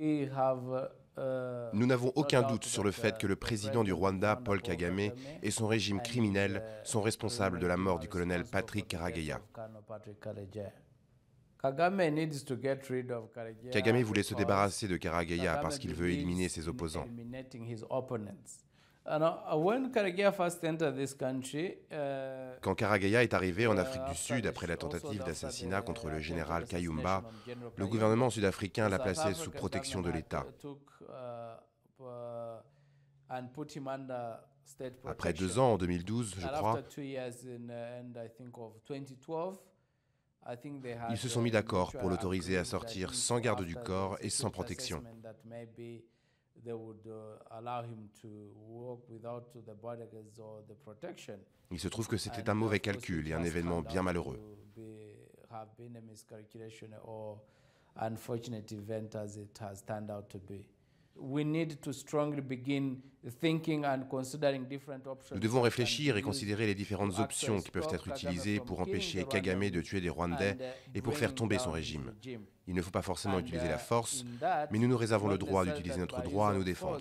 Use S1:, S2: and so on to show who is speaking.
S1: Uh, Nous n'avons aucun doute sur le
S2: fait uh, que le président du Rwanda, Paul Kagame, et son régime uh, criminel sont responsables de la mort du colonel Patrick Karageya.
S1: Kagame voulait se débarrasser de Karageya parce qu'il veut éliminer ses opposants. Uh, uh, Quand
S2: Karagaya est arrivé en uh, Afrique du Sud après la tentative d'assassinat contre le général Kayumba, le gouvernement sud-africain l'a placé sous protection de l'État.
S1: Après deux ans, en 2012, je crois, ils se sont mis d'accord pour l'autoriser à sortir sans garde du corps et sans protection they protection. Il se trouve que c'était un uh, mauvais calcul et un événement bien malheureux. Nous devons réfléchir et considérer les différentes options qui peuvent être utilisées pour empêcher Kagame de tuer des Rwandais uh, et pour faire tomber son régime. Il ne faut pas forcément utiliser uh, la force, mais nous nous réservons le droit d'utiliser notre droit à nous défendre.